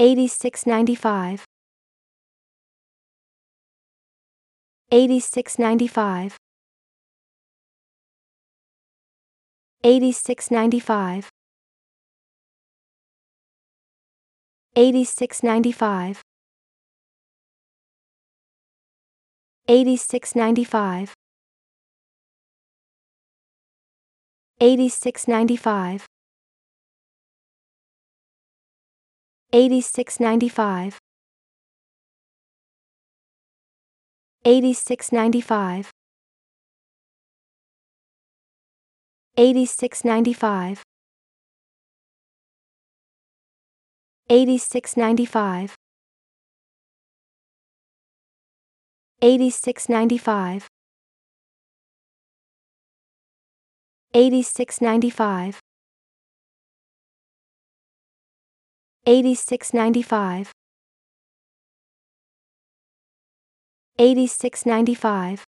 8695 8695 8695 8695 8695 8695 8695 8695 8695 8695 8695 8695 8695 8695